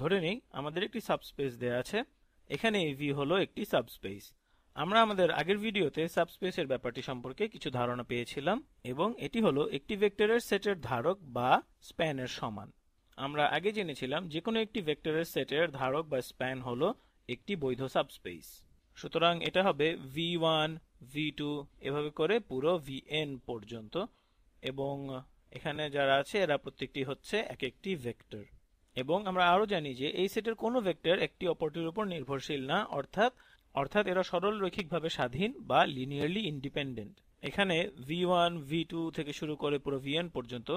ধরে নিই আমাদের একটি সাবস্পেস দেয়া আছে এখানে ভি হলো একটি সাবস্পেস আমরা আমাদের আগের ভিডিওতে সাবস্পেসের ব্যাপারটি সম্পর্কে কিছু ধারণা পেয়েছিলাম এবং এটি হলো একটি ভেক্টরের সেটের ধারক বা স্প্যানের সমান আমরা আগে জেনেছিলাম যে কোনো একটি ভেক্টরের সেটের ধারক বা স্প্যান হলো একটি বৈধ সাবস্পেস সুতরাং এটা হবে ভি ওয়ান ভি টু এভাবে করে পুরো ভি এন পর্যন্ত এবং এখানে যারা আছে এরা প্রত্যেকটি হচ্ছে এক একটি ভেক্টর এবং আমরা আরও জানি যে এই সেটের কোনো ভেক্টর একটি অপরটির উপর নির্ভরশীল না অর্থাৎ অর্থাৎ এরা সরল রৈখিকভাবে স্বাধীন বা লিনিয়ারলি ইন্ডিপেন্ডেন্ট এখানে ভি ওয়ান ভি টু থেকে শুরু করে পুরো ভিএন পর্যন্ত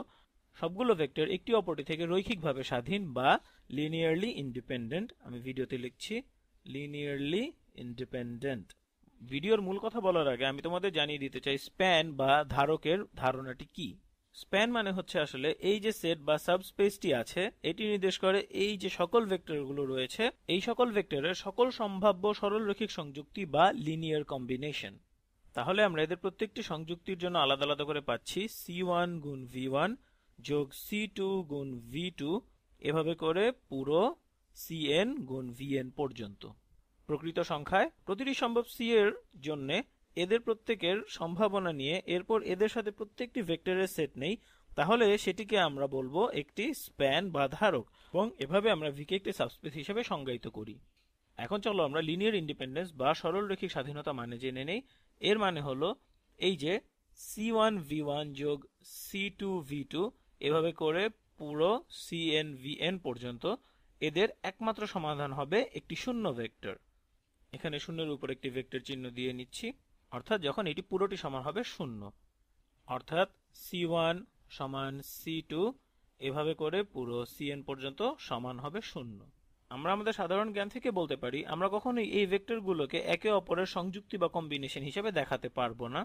সবগুলো ভেক্টর একটি অপরটি থেকে রৈখিকভাবে স্বাধীন বা লিনিয়ারলি ইন্ডিপেন্ডেন্ট আমি ভিডিওতে লিখছি লিনিয়ারলি ইন্ডিপেন্ডেন্ট ভিডিওর মূল কথা বলার আগে আমি তোমাদের জানিয়ে দিতে চাই স্প্যান বা ধারকের ধারণাটি কী স্প্যান মানে হচ্ছে আসলে এই যে সেট বা সাবস্পেসটি আছে এটি নির্দেশ করে এই যে সকল ভেক্টরগুলো রয়েছে এই সকল ভেক্টরের সকল সম্ভাব্য সরলরৈখিক সংযুক্তি বা লিনিয়ার কম্বিনেশন তাহলে আমরা এদের প্রত্যেকটি সংযুক্তির জন্য আলাদা আলাদা করে পাচ্ছি সি ওয়ান গুণ ভি ওয়ান যোগ সি টু গুণ ভি টু এভাবে করে পুরো সি এন গুণ ভি এন পর্যন্ত প্রকৃত সংখ্যায় প্রতিটি সম্ভব সি এর জন্যে এদের প্রত্যেকের সম্ভাবনা নিয়ে এরপর এদের সাথে প্রত্যেকটি ভেক্টরের সেট নেই তাহলে সেটিকে আমরা বলবো একটি স্প্যান বা ধারক এবং এভাবে আমরা ভিকে একটি সাবস্পেস হিসেবে সংজ্ঞায়িত করি এখন চলো আমরা লিনিয়ার ইন্ডিপেন্ডেন্স বা সরলরৈখিক স্বাধীনতা মানে জেনে নেই এর মানে হলো এই যে সি ওয়ান ভি ওয়ান যোগ সি টু ভি টু এভাবে করে পুরো সি এন ভি এন পর্যন্ত এদের একমাত্র সমাধান হবে একটি শূন্য ভেক্টর এখানে শূন্যের উপর একটি ভেক্টর চিহ্ন দিয়ে নিচ্ছি অর্থাৎ যখন এটি পুরোটি সমান হবে শূন্য অর্থাৎ সি ওয়ান সমান সি টু এভাবে করে পুরো সিএন পর্যন্ত সমান হবে শূন্য আমরা আমাদের সাধারণ জ্ঞান থেকে বলতে পারি আমরা কখনোই এই ভেক্টরগুলোকে একে অপরের সংযুক্তি বা কম্বিনেশন হিসেবে দেখাতে পারবো না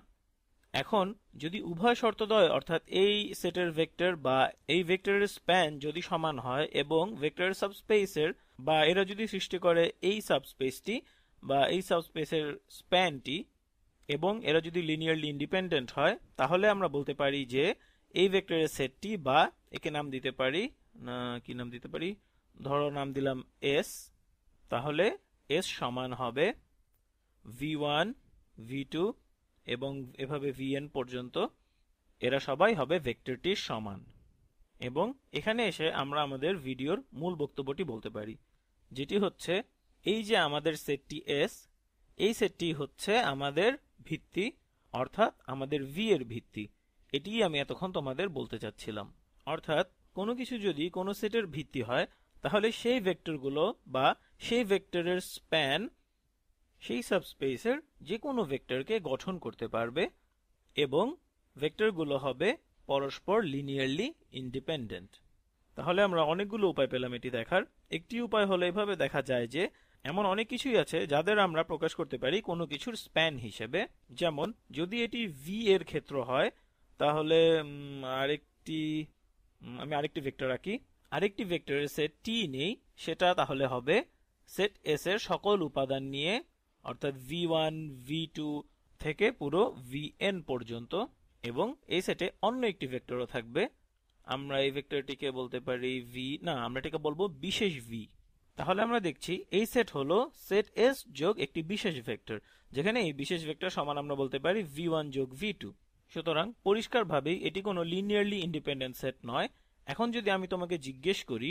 এখন যদি উভয় শর্তদ্বয় অর্থাৎ এই সেটের ভেক্টর বা এই ভেক্টরের স্প্যান যদি সমান হয় এবং ভেক্টরের সাবস্পেসের বা এরা যদি সৃষ্টি করে এই সাবস্পেসটি বা এই সাবস্পেসের স্প্যানটি এবং এরা যদি লিনিয়ারলি ইন্ডিপেন্ডেন্ট হয় তাহলে আমরা বলতে পারি যে এই ভেক্টরের সেটটি বা একে নাম দিতে পারি কি নাম দিতে পারি ধরো নাম দিলাম এস তাহলে এস সমান হবে ভি ওয়ান ভি টু এবং এভাবে ভি এন পর্যন্ত এরা সবাই হবে ভেক্টরটির সমান এবং এখানে এসে আমরা আমাদের ভিডিওর মূল বক্তব্যটি বলতে পারি যেটি হচ্ছে এই যে আমাদের সেটটি এস এই সেটটি হচ্ছে আমাদের ভিত্তি অর্থাৎ আমাদের ভি এর ভিত্তি এটি আমি এতক্ষণ তোমাদের বলতে চাচ্ছিলাম অর্থাৎ কোনো কিছু যদি কোনো সেটের ভিত্তি হয় তাহলে সেই ভেক্টরগুলো বা সেই ভেক্টরের স্প্যান সেই সাবস্পেসের যে কোনো ভেক্টরকে গঠন করতে পারবে এবং ভেক্টরগুলো হবে পরস্পর লিনিয়ারলি ইন্ডিপেন্ডেন্ট তাহলে আমরা অনেকগুলো উপায় পেলাম এটি দেখার একটি উপায় হলো এভাবে দেখা যায় যে এমন অনেক কিছুই আছে যাদের আমরা প্রকাশ করতে পারি কোনো কিছুর স্প্যান হিসেবে যেমন যদি এটি ভি এর ক্ষেত্র হয় তাহলে আরেকটি আমি আরেকটি ভেক্টর রাখি আরেকটি ভেক্টরের সেট টি নেই সেটা তাহলে হবে সেট এস এর সকল উপাদান নিয়ে অর্থাৎ ভি ওয়ান ভি টু থেকে পুরো ভি এন পর্যন্ত এবং এই সেটে অন্য একটি ভেক্টরও থাকবে আমরা এই ভেক্টরটিকে বলতে পারি ভি না আমরা এটাকে বলবো বিশেষ ভি তাহলে আমরা দেখছি এই সেট হলো সেট এস যোগ একটি বিশেষ ভেক্টর যেখানে এই বিশেষ ভেক্টর সমান আমরা বলতে পারি ভি ওয়ান যোগ ভি টু সুতরাং পরিষ্কারভাবেই এটি কোনো লিনিয়ারলি ইন্ডিপেন্ডেন্ট সেট নয় এখন যদি আমি তোমাকে জিজ্ঞেস করি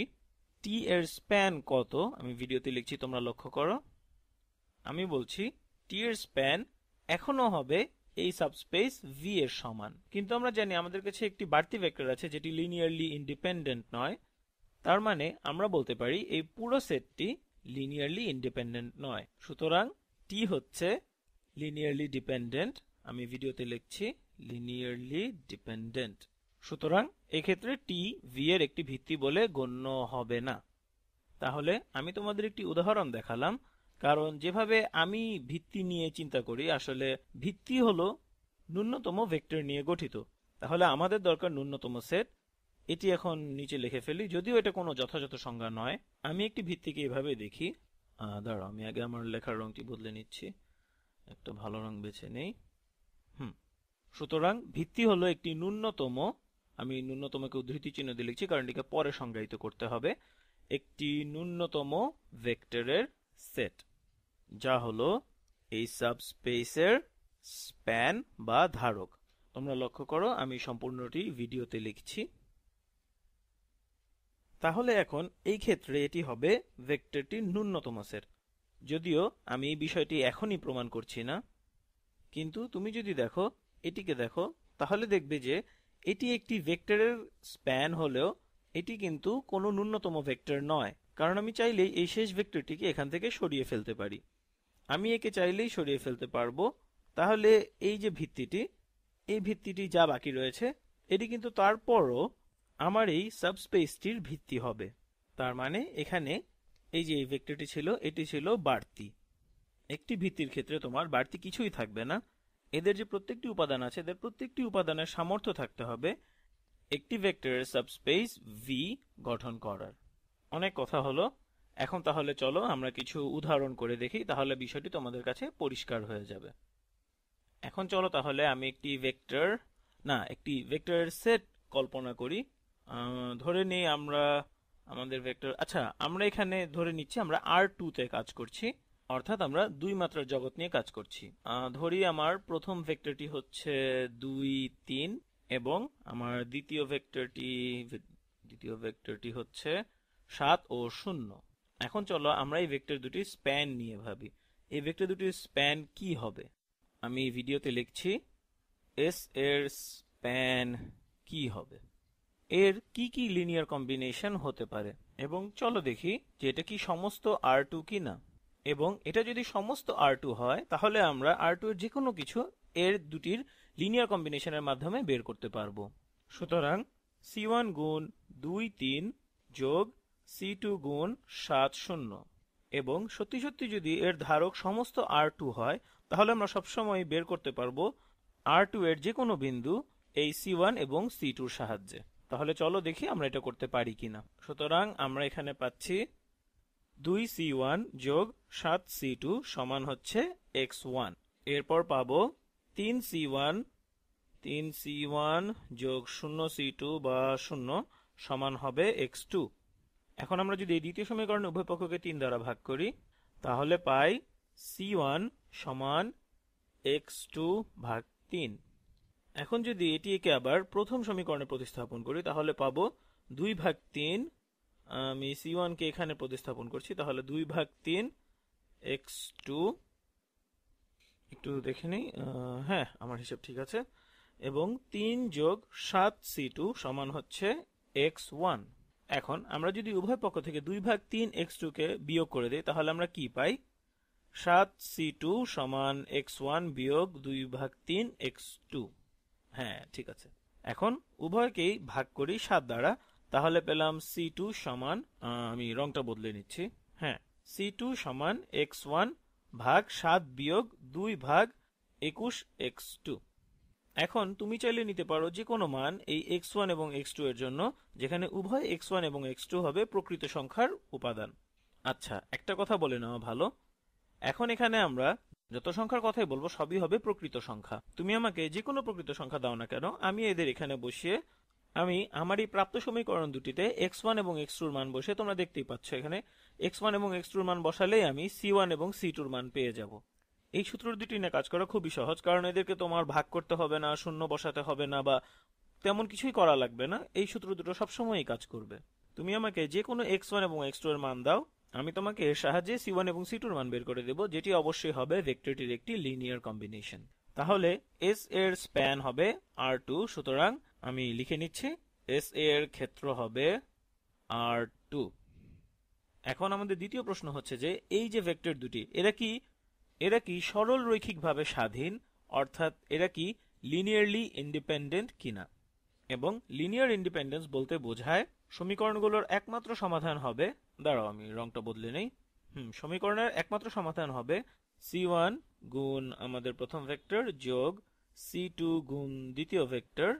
টি এর স্প্যান কত আমি ভিডিওতে লিখছি তোমরা লক্ষ্য করো আমি বলছি টি এর স্প্যান এখনো হবে এই সাবস্পেস ভি এর সমান কিন্তু আমরা জানি আমাদের কাছে একটি বাড়তি ভেক্টর আছে যেটি লিনিয়ারলি ইন্ডিপেন্ডেন্ট নয় তার মানে আমরা বলতে পারি এই পুরো সেটটি লিনিয়ারলি ইন্ডিপেন্ডেন্ট নয় সুতরাং টি হচ্ছে লিনিয়ারলি ডিপেন্ডেন্ট আমি ভিডিওতে লিখছি লিনিয়ারলি ডিপেন্ডেন্ট সুতরাং এক্ষেত্রে টি ভি এর একটি ভিত্তি বলে গণ্য হবে না তাহলে আমি তোমাদের একটি উদাহরণ দেখালাম কারণ যেভাবে আমি ভিত্তি নিয়ে চিন্তা করি আসলে ভিত্তি হলো ন্যূনতম ভেক্টর নিয়ে গঠিত তাহলে আমাদের দরকার ন্যূনতম সেট এটি এখন নিচে লিখে ফেলি যদিও এটা কোনো যথাযথ সংজ্ঞা নয় আমি একটি ভিত্তিকে এভাবে দেখি দাঁড়াও আমি আগে আমার লেখার রঙটি বদলে নিচ্ছি একটা ভালো রং বেছে নেই হুম সুতরাং ভিত্তি হলো একটি ন্যূনতম আমি ন্যূনতমকে উদ্ধৃতি চিহ্ন দিয়ে লিখছি কারণ এটিকে পরে সংজ্ঞায়িত করতে হবে একটি ন্যূনতম ভেক্টরের সেট যা হলো এই সাবস্পেসের স্প্যান বা ধারক তোমরা লক্ষ্য করো আমি সম্পূর্ণটি ভিডিওতে লিখছি তাহলে এখন এই ক্ষেত্রে এটি হবে ভেক্টরটি ন্যূনতম সেট যদিও আমি এই বিষয়টি এখনই প্রমাণ করছি না কিন্তু তুমি যদি দেখো এটিকে দেখো তাহলে দেখবে যে এটি একটি ভেক্টরের স্প্যান হলেও এটি কিন্তু কোনো ন্যূনতম ভেক্টর নয় কারণ আমি চাইলেই এই শেষ ভেক্টরটিকে এখান থেকে সরিয়ে ফেলতে পারি আমি একে চাইলেই সরিয়ে ফেলতে পারবো তাহলে এই যে ভিত্তিটি এই ভিত্তিটি যা বাকি রয়েছে এটি কিন্তু তারপরও আমার এই সাবস্পেসটির ভিত্তি হবে তার মানে এখানে এই যে এই ভেক্টরটি ছিল এটি ছিল বাড়তি একটি ভিত্তির ক্ষেত্রে তোমার বাড়তি কিছুই থাকবে না এদের যে প্রত্যেকটি উপাদান আছে এদের প্রত্যেকটি উপাদানের সামর্থ্য থাকতে হবে একটি ভেক্টরের সাবস্পেস ভি গঠন করার অনেক কথা হলো এখন তাহলে চলো আমরা কিছু উদাহরণ করে দেখি তাহলে বিষয়টি তোমাদের কাছে পরিষ্কার হয়ে যাবে এখন চলো তাহলে আমি একটি ভেক্টর না একটি ভেক্টরের সেট কল্পনা করি ধরে নিই আমরা আমাদের ভেক্টর আচ্ছা আমরা এখানে ধরে নিচ্ছি আমরা আর টুতে কাজ করছি অর্থাৎ আমরা দুই মাত্রার জগৎ নিয়ে কাজ করছি ধরি আমার প্রথম ভেক্টরটি হচ্ছে দুই তিন এবং আমার দ্বিতীয় ভেক্টরটি দ্বিতীয় ভেক্টরটি হচ্ছে সাত ও শূন্য এখন চলো আমরা এই ভেক্টর দুটির স্প্যান নিয়ে ভাবি এই ভেক্টর দুটির স্প্যান কি হবে আমি ভিডিওতে লিখছি এস এর স্প্যান কি হবে এর কি কি লিনিয়ার কম্বিনেশন হতে পারে এবং চলো দেখি যে এটা কি সমস্ত আর টু কি না এবং এটা যদি সমস্ত আর টু হয় তাহলে আমরা আর টু এর যে কোনো কিছু এর দুটির লিনিয়ার কম্বিনেশনের মাধ্যমে বের করতে পারবো সুতরাং সি ওয়ান গুণ দুই তিন যোগ সি টু গুণ সাত শূন্য এবং সত্যি সত্যি যদি এর ধারক সমস্ত আর টু হয় তাহলে আমরা সবসময় বের করতে পারবো আর টু এর যে কোনো বিন্দু এই সি ওয়ান এবং সি টুর সাহায্যে তাহলে চলো দেখি আমরা এটা করতে পারি কিনা সুতরাং আমরা এখানে পাচ্ছি দুই সি ওয়ান যোগ সাত সি টু সমান হচ্ছে এক্স ওয়ান এরপর পাবো তিন সি ওয়ান তিন সি ওয়ান যোগ শূন্য সি টু বা শূন্য সমান হবে এক্স টু এখন আমরা যদি এই দ্বিতীয় সমীকরণ উভয় পক্ষকে তিন দ্বারা ভাগ করি তাহলে পাই সি ওয়ান সমান এক্স টু ভাগ তিন এখন যদি এটি একে আবার প্রথম সমীকরণে প্রতিস্থাপন করি তাহলে পাবো দুই ভাগ তিন আমি সি ওয়ানকে এখানে প্রতিস্থাপন করছি তাহলে দুই ভাগ তিন এক্স টু একটু দেখে নিই হ্যাঁ আমার হিসেব ঠিক আছে এবং তিন যোগ সাত সি টু সমান হচ্ছে এক্স ওয়ান এখন আমরা যদি উভয় পক্ষ থেকে দুই ভাগ তিন এক্স টুকে বিয়োগ করে দিই তাহলে আমরা কি পাই সাত সি টু সমান এক্স ওয়ান বিয়োগ দুই ভাগ তিন এক্স টু হ্যাঁ ঠিক আছে এখন উভয়কেই ভাগ করি সাত দ্বারা তাহলে পেলাম সি টু সমান আমি রংটা বদলে নিচ্ছি হ্যাঁ সি টু সমান এক্স ওয়ান ভাগ সাত বিয়োগ দুই ভাগ একুশ এক্স টু এখন তুমি চাইলে নিতে পারো যে কোনো মান এই এক্স ওয়ান এবং এক্স টু এর জন্য যেখানে উভয় এক্স ওয়ান এবং এক্স টু হবে প্রকৃত সংখ্যার উপাদান আচ্ছা একটা কথা বলে নেওয়া ভালো এখন এখানে আমরা যত সংখ্যার কথাই বলবো সবই হবে প্রকৃত সংখ্যা তুমি আমাকে যে কোনো প্রকৃত সংখ্যা দাও না কেন আমি এদের এখানে বসিয়ে আমি আমার এই প্রাপ্ত সমীকরণ দুটিতে এক্স ওয়ান এবং এক্স এর মান বসে তোমরা দেখতেই পাচ্ছ এখানে এক্স ওয়ান এবং এক্স টুর মান বসালেই আমি সি ওয়ান এবং সি টুর মান পেয়ে যাব এই সূত্র দুটি নিয়ে কাজ করা খুবই সহজ কারণ এদেরকে তোমার ভাগ করতে হবে না শূন্য বসাতে হবে না বা তেমন কিছুই করা লাগবে না এই সূত্র দুটো সবসময়ই কাজ করবে তুমি আমাকে যে কোনো এক্স ওয়ান এবং এক্স টু এর মান দাও আমি তোমাকে এর সাহায্যে সি ওয়ান এবং সি টুর মান বের করে দেব যেটি অবশ্যই হবে ভেক্টরটির একটি লিনিয়ার কম্বিনেশন তাহলে এস এর স্প্যান হবে আর টু সুতরাং আমি লিখে নিচ্ছি এস এর ক্ষেত্র হবে আর টু এখন আমাদের দ্বিতীয় প্রশ্ন হচ্ছে যে এই যে ভেক্টর দুটি এরা কি এরা কি সরল রৈখিকভাবে স্বাধীন অর্থাৎ এরা কি লিনিয়ারলি ইন্ডিপেন্ডেন্ট কিনা এবং লিনিয়ার ইন্ডিপেন্ডেন্স বলতে বোঝায় সমীকরণগুলোর একমাত্র সমাধান হবে দাঁড়াও আমি রংটা বদলে নেই হুম সমীকরণের একমাত্র সমাধান হবে সি ওয়ান গুণ আমাদের প্রথম ভেক্টর যোগ সি টু গুণ দ্বিতীয় ভেক্টর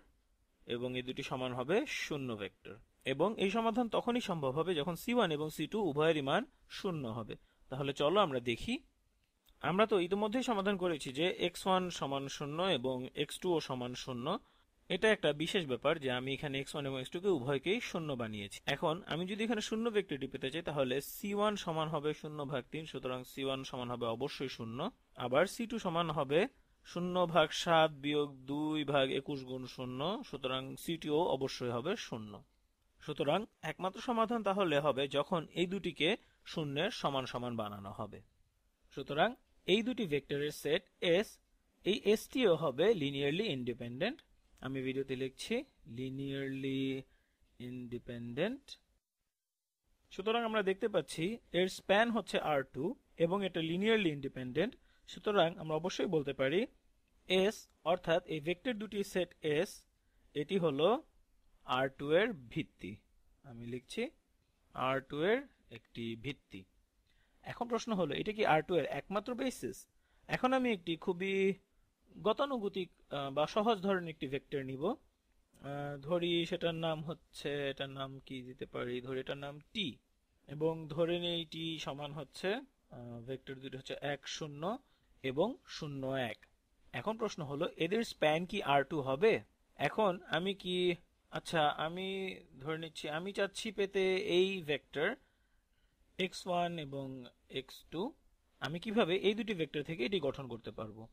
এবং এই দুটি সমান হবে শূন্য ভেক্টর এবং এই সমাধান তখনই সম্ভব হবে যখন সি ওয়ান এবং সি টু উভয়েরই মান শূন্য হবে তাহলে চলো আমরা দেখি আমরা তো ইতিমধ্যেই সমাধান করেছি যে এক্স ওয়ান সমান শূন্য এবং এক্স টু ও সমান শূন্য এটা একটা বিশেষ ব্যাপার যে আমি এখানে এক্স ওয়ান এবং এক্স কে উভয়কেই শূন্য বানিয়েছি এখন আমি যদি এখানে শূন্য ভেক্টরটি পেতে চাই তাহলে সি ওয়ান সমান হবে শূন্য ভাগ তিন সুতরাং সি ওয়ান সমান হবে অবশ্যই শূন্য আবার সি টু সমান হবে শূন্য ভাগ সাত বিয়োগ দুই ভাগ একুশ গুণ শূন্য সুতরাং সিটিও অবশ্যই হবে শূন্য সুতরাং একমাত্র সমাধান তাহলে হবে যখন এই দুটিকে শূন্যের সমান সমান বানানো হবে সুতরাং এই দুটি ভেক্টরের সেট এস এই এসটিও হবে লিনিয়ারলি ইন্ডিপেন্ডেন্ট আমি ভিডিওতে লিখছি লিনিয়ারলি ইন্ডিপেন্ডেন্ট সুতরাং আমরা দেখতে পাচ্ছি এর স্প্যান হচ্ছে আর টু এবং এটা লিনিয়ারলি ইন্ডিপেন্ডেন্ট সুতরাং আমরা অবশ্যই বলতে পারি এস অর্থাৎ এই ভেক্টর দুটি সেট এস এটি হলো আর টু এর ভিত্তি আমি লিখছি আর টু এর একটি ভিত্তি এখন প্রশ্ন হলো এটা কি আর টু এর একমাত্র বেসিস এখন আমি একটি খুবই গতানুগতিক বা সহজ ধরনের একটি ভেক্টর নিব ধরি সেটার নাম হচ্ছে এটার নাম কি দিতে পারি ধরি এটার নাম টি এবং ধরে নেই টি সমান হচ্ছে ভেক্টর দুটি হচ্ছে এক শূন্য এবং শূন্য এক এখন প্রশ্ন হলো এদের স্প্যান কি আর টু হবে এখন আমি কি আচ্ছা আমি ধরে নিচ্ছি আমি চাচ্ছি পেতে এই ভেক্টর এক্স ওয়ান এবং এক্স টু আমি কিভাবে এই দুটি ভেক্টর থেকে এটি গঠন করতে পারবো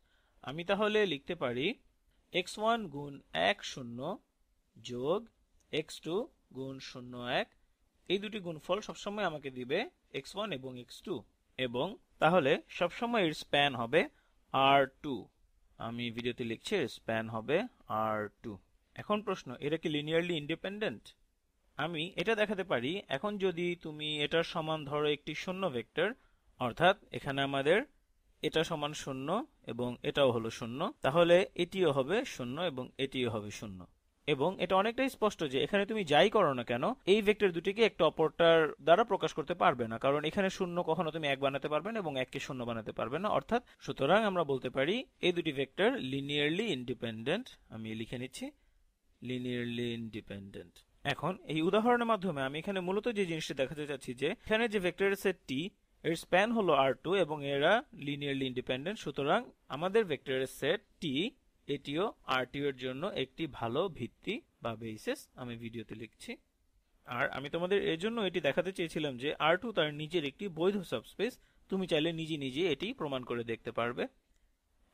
আমি তাহলে লিখতে পারি এক্স ওয়ান গুণ এক শূন্য যোগ এক্স টু গুণ শূন্য এক এই দুটি গুণফল সবসময় আমাকে দিবে এক্স ওয়ান এবং এক্স টু এবং তাহলে সবসময় এর স্প্যান হবে আর টু আমি ভিডিওতে লিখছি এর স্প্যান হবে আর টু এখন প্রশ্ন এটা কি লিনিয়ারলি ইন্ডিপেন্ডেন্ট আমি এটা দেখাতে পারি এখন যদি তুমি এটার সমান ধরো একটি শূন্য ভেক্টর অর্থাৎ এখানে আমাদের এটা সমান শূন্য এবং এটাও হলো শূন্য তাহলে এটিও হবে শূন্য এবং এটিও হবে শূন্য এবং এটা অনেকটাই স্পষ্ট যে এখানে তুমি যাই করো না কেন এই ভেক্টর দুটিকে একটা অপরটার দ্বারা প্রকাশ করতে পারবে না কারণ এখানে শূন্য কখনো তুমি এক বানাতে পারবে না এবং এককে শূন্য বানাতে পারবে না অর্থাৎ সুতরাং আমরা বলতে পারি এই দুটি ভেক্টর লিনিয়ারলি ইন্ডিপেন্ডেন্ট আমি লিখে নিচ্ছি লিনিয়ারলি ইন্ডিপেন্ডেন্ট এখন এই উদাহরণের মাধ্যমে আমি এখানে মূলত যে জিনিসটি দেখাতে চাচ্ছি যে এখানে যে ভেক্টরের সেটটি টি এর স্প্যান হলো আর টু এবং এরা লিনিয়ারলি ইন্ডিপেন্ডেন্ট সুতরাং আমাদের ভেক্টরের সেট টি এটিও আর টি এর জন্য একটি ভালো ভিত্তি বা বেসিস আমি ভিডিওতে লিখছি আর আমি তোমাদের এর জন্য এটি দেখাতে চেয়েছিলাম যে আর টু তার নিজের একটি বৈধ সাবস্পেস তুমি চাইলে নিজে নিজে এটি প্রমাণ করে দেখতে পারবে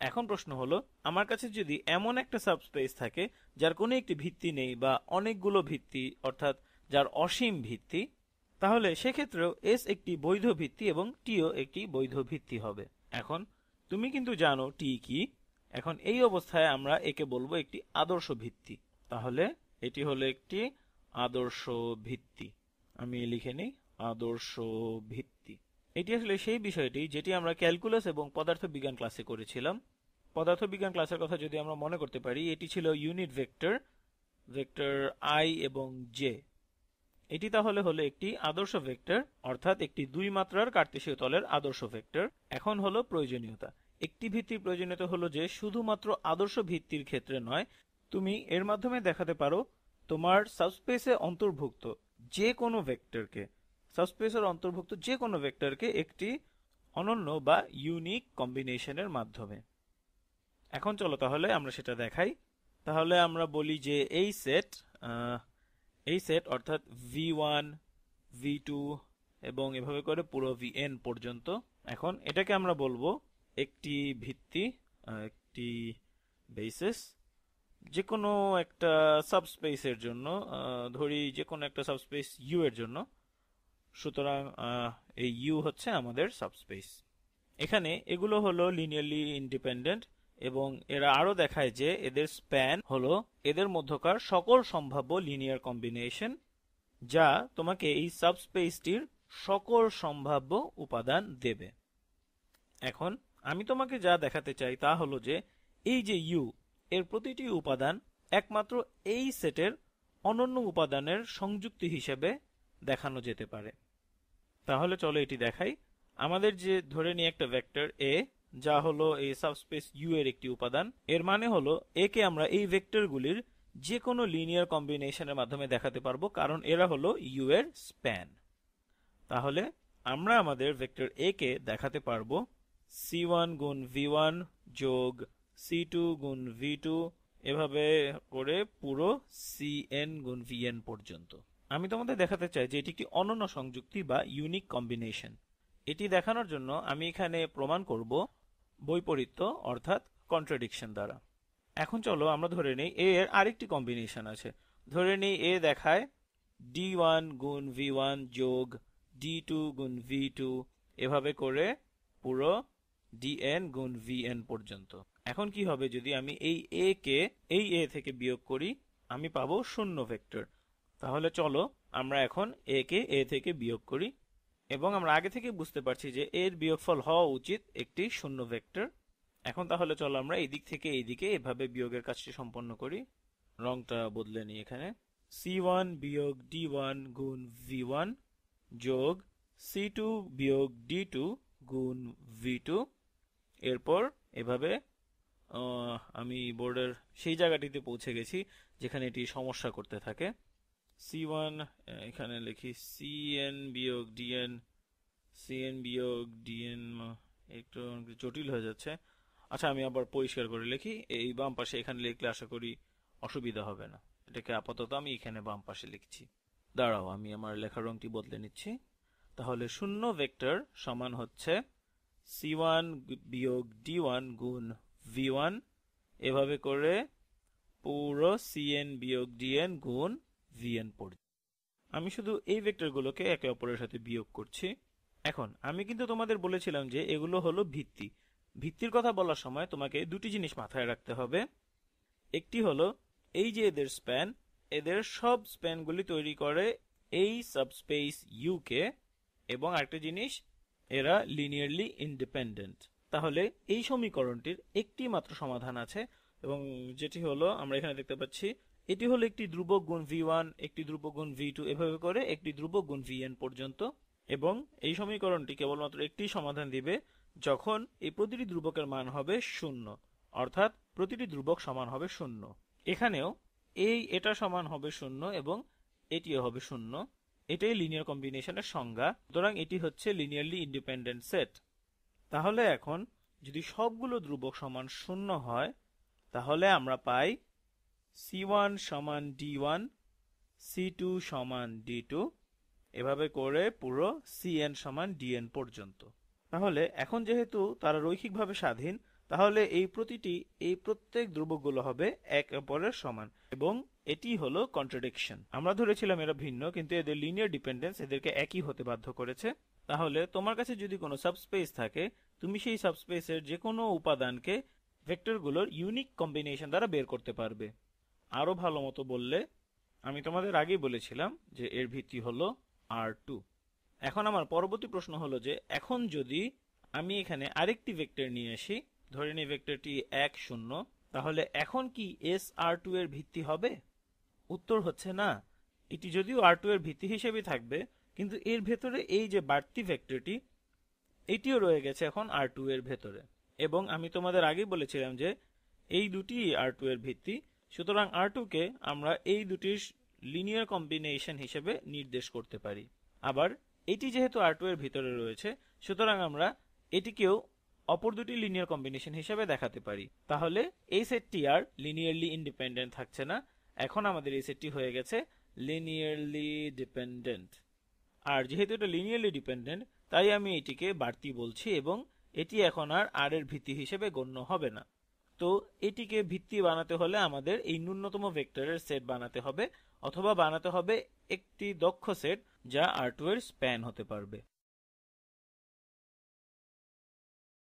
এখন প্রশ্ন হলো আমার কাছে যদি এমন একটা সাবস্পেস থাকে যার কোনো একটি ভিত্তি নেই বা অনেকগুলো ভিত্তি অর্থাৎ যার অসীম ভিত্তি তাহলে সেক্ষেত্রেও এস একটি বৈধ ভিত্তি এবং টিও একটি বৈধ ভিত্তি হবে এখন তুমি কিন্তু জানো টি কি এখন এই অবস্থায় আমরা একে বলবো একটি আদর্শ ভিত্তি তাহলে এটি হলো একটি আদর্শ ভিত্তি আমি লিখে নিই আদর্শ ভিত্তি এটি আসলে সেই বিষয়টি যেটি আমরা ক্যালকুলাস এবং পদার্থবিজ্ঞান ক্লাসে করেছিলাম পদার্থবিজ্ঞান ক্লাসের কথা যদি আমরা মনে করতে পারি এটি ছিল ইউনিট ভেক্টর ভেক্টর আই এবং জে এটি তাহলে হলো একটি আদর্শ ভেক্টর অর্থাৎ একটি দুই মাত্রার কার্তেশীয় তলের আদর্শ ভেক্টর এখন হলো প্রয়োজনীয়তা একটি ভিত্তির প্রয়োজনীয়তা হলো যে শুধুমাত্র আদর্শ ভিত্তির ক্ষেত্রে নয় তুমি এর মাধ্যমে দেখাতে পারো তোমার সাবস্পেসে অন্তর্ভুক্ত যে কোনো ভেক্টরকে সাবস্পেসের অন্তর্ভুক্ত যে কোনো ভেক্টরকে একটি অনন্য বা ইউনিক কম্বিনেশনের মাধ্যমে এখন চলো তাহলে আমরা সেটা দেখাই তাহলে আমরা বলি যে এই সেট এই সেট অর্থাৎ ভি ওয়ান ভি টু এবং এভাবে করে পুরো ভি এন পর্যন্ত এখন এটাকে আমরা বলবো একটি ভিত্তি একটি বেসিস যে কোনো একটা সাবস্পেসের জন্য ধরি যে কোনো একটা সাবস্পেস ইউ এর জন্য সুতরাং এই ইউ হচ্ছে আমাদের সাবস্পেস এখানে এগুলো হলো লিনিয়ারলি ইন্ডিপেন্ডেন্ট এবং এরা আরো দেখায় যে এদের স্প্যান হলো এদের মধ্যকার সকল সম্ভাব্য লিনিয়ার কম্বিনেশন যা তোমাকে এই সাবস্পেসটির সকল সম্ভাব্য উপাদান দেবে এখন আমি তোমাকে যা দেখাতে চাই তা হলো যে এই যে ইউ এর প্রতিটি উপাদান একমাত্র এই সেটের অনন্য উপাদানের সংযুক্তি হিসেবে দেখানো যেতে পারে তাহলে চলো এটি দেখাই আমাদের যে ধরে নিয়ে একটা ভেক্টর এ যা হলো এই সাবস্পেস ইউ এর একটি উপাদান এর মানে হলো একে আমরা এই ভেক্টরগুলির যে কোনো লিনিয়ার কম্বিনেশনের মাধ্যমে দেখাতে পারবো কারণ এরা হলো ইউ এর স্প্যান তাহলে আমরা আমাদের ভেক্টর এ কে দেখাতে পারবো সি ওয়ান গুণ ভি ওয়ান যোগ সি টু গুণ ভি টু এভাবে করে পুরো সি এন গুণ ভি এন পর্যন্ত আমি তোমাদের দেখাতে চাই যে এটি একটি অনন্য সংযুক্তি বা ইউনিক কম্বিনেশন এটি দেখানোর জন্য আমি এখানে প্রমাণ করব বৈপরীত্য অর্থাৎ কন্ট্রাডিকশন দ্বারা এখন চলো আমরা ধরে নিই এ এর আরেকটি কম্বিনেশন আছে ধরে নিই এ দেখায় ডি ওয়ান গুণ ভি ওয়ান যোগ ডি টু গুণ ভি টু এভাবে করে পুরো ডি এন গুণ ভি এন পর্যন্ত এখন কি হবে যদি আমি এই এ কে এই এ থেকে বিয়োগ করি আমি পাবো শূন্য ভেক্টর তাহলে চলো আমরা এখন এ কে এ থেকে বিয়োগ করি এবং আমরা আগে থেকে বুঝতে পারছি যে এর বিয়োগফল হওয়া উচিত একটি শূন্য ভেক্টর এখন তাহলে চলো আমরা এই দিক থেকে এই দিকে এভাবে বিয়োগের কাজটি সম্পন্ন করি রংটা বদলে নিই এখানে সি ওয়ান বিয়োগ ডি ওয়ান গুণ ভি ওয়ান যোগ সি টু বিয়োগ ডি টু গুণ ভি টু এরপর এভাবে আমি বোর্ডের সেই জায়গাটিতে পৌঁছে গেছি যেখানে এটি সমস্যা করতে থাকে সি ওয়ান এখানে লিখি সিএন বিয়োগ ডিএন সিএন বিয়োগ ডিএন একটু জটিল হয়ে যাচ্ছে আচ্ছা আমি আবার পরিষ্কার করে লিখি এই বাম পাশে এখানে লিখলে আশা করি অসুবিধা হবে না এটাকে আপাতত আমি এখানে বাম পাশে লিখছি দাঁড়াও আমি আমার লেখার রংটি বদলে নিচ্ছি তাহলে শূন্য ভেক্টর সমান হচ্ছে সি ওয়ান বিয়োগ ডি ওয়ান গুণ ভি ওয়ান এভাবে করে পুরো সিএন বিয়োগ ডিএন গুণ vn পর্যন্ত আমি শুধু এই ভেক্টরগুলোকে একে অপরের সাথে বিয়োগ করছি এখন আমি কিন্তু তোমাদের বলেছিলাম যে এগুলো হলো ভিত্তি ভিত্তির কথা বলার সময় তোমাকে দুটি জিনিস মাথায় রাখতে হবে একটি হলো এই যে এদের স্প্যান এদের সব স্প্যানগুলি তৈরি করে এই সাবস্পেস ইউকে এবং আরেকটা জিনিস এরা লিনিয়ারলি ইন্ডিপেন্ডেন্ট তাহলে এই সমীকরণটির একটি মাত্র সমাধান আছে এবং যেটি হলো আমরা এখানে দেখতে পাচ্ছি এটি হলো একটি ধ্রুবক গুণ ভি ওয়ান একটি ধ্রুবক গুণ ভি টু এভাবে করে একটি ধ্রুবক গুণ ভি এন পর্যন্ত এবং এই সমীকরণটি কেবলমাত্র একটি সমাধান দিবে যখন এই প্রতিটি ধ্রুবকের মান হবে শূন্য অর্থাৎ প্রতিটি ধ্রুবক সমান হবে শূন্য এখানেও এই এটা সমান হবে শূন্য এবং এটিও হবে শূন্য এটাই লিনিয়ার কম্বিনেশনের সংজ্ঞা সুতরাং এটি হচ্ছে লিনিয়ারলি ইন্ডিপেন্ডেন্ট সেট তাহলে এখন যদি সবগুলো ধ্রুবক সমান শূন্য হয় তাহলে আমরা পাই সি ওয়ান সমান ডি ওয়ান সি টু সমান ডি টু এভাবে করে পুরো সি এন সমান ডিএন পর্যন্ত তাহলে এখন যেহেতু তারা রৈখিকভাবে স্বাধীন তাহলে এই প্রতিটি এই প্রত্যেক ধ্রুবকগুলো হবে এক অপরের সমান এবং এটি হলো কন্ট্রাডিকশন আমরা ধরেছিলাম এরা ভিন্ন কিন্তু এদের লিনিয়ার ডিপেন্ডেন্স এদেরকে একই হতে বাধ্য করেছে তাহলে তোমার কাছে যদি কোনো সাবস্পেস থাকে তুমি সেই সাবস্পেসের যে কোনো উপাদানকে ভেক্টরগুলোর ইউনিক কম্বিনেশন দ্বারা বের করতে পারবে আরও ভালো মতো বললে আমি তোমাদের আগেই বলেছিলাম যে এর ভিত্তি হলো আর টু এখন আমার পরবর্তী প্রশ্ন হলো যে এখন যদি আমি এখানে আরেকটি ভেক্টর নিয়ে আসি ধরে নিই ভেক্টরটি এক শূন্য তাহলে এখন কি এস আর টু এর ভিত্তি হবে উত্তর হচ্ছে না এটি যদিও আর টু এর ভিত্তি হিসেবে থাকবে কিন্তু এর ভেতরে এই যে বাড়তি ভেক্টরটি এটিও রয়ে গেছে এখন আর টু এর ভেতরে এবং আমি তোমাদের আগেই বলেছিলাম যে এই দুটি আর টু এর ভিত্তি সুতরাং আর কে আমরা এই দুটির লিনিয়ার কম্বিনেশন হিসেবে নির্দেশ করতে পারি আবার এটি যেহেতু আর টু এর ভিতরে রয়েছে সুতরাং আমরা এটিকেও অপর দুটি লিনিয়ার কম্বিনেশন হিসেবে দেখাতে পারি তাহলে এই সেটটি আর লিনিয়ারলি ইন্ডিপেন্ডেন্ট থাকছে না এখন আমাদের এই সেটটি হয়ে গেছে লিনিয়ারলি ডিপেন্ডেন্ট আর যেহেতু এটা লিনিয়ারলি ডিপেন্ডেন্ট তাই আমি এটিকে বাড়তি বলছি এবং এটি এখন আর আর এর ভিত্তি হিসেবে গণ্য হবে না তো এটিকে ভিত্তি বানাতে হলে আমাদের এই ন্যূনতম ভেক্টরের সেট বানাতে হবে অথবা বানাতে হবে একটি দক্ষ সেট যা R2 স্প্যান হতে পারবে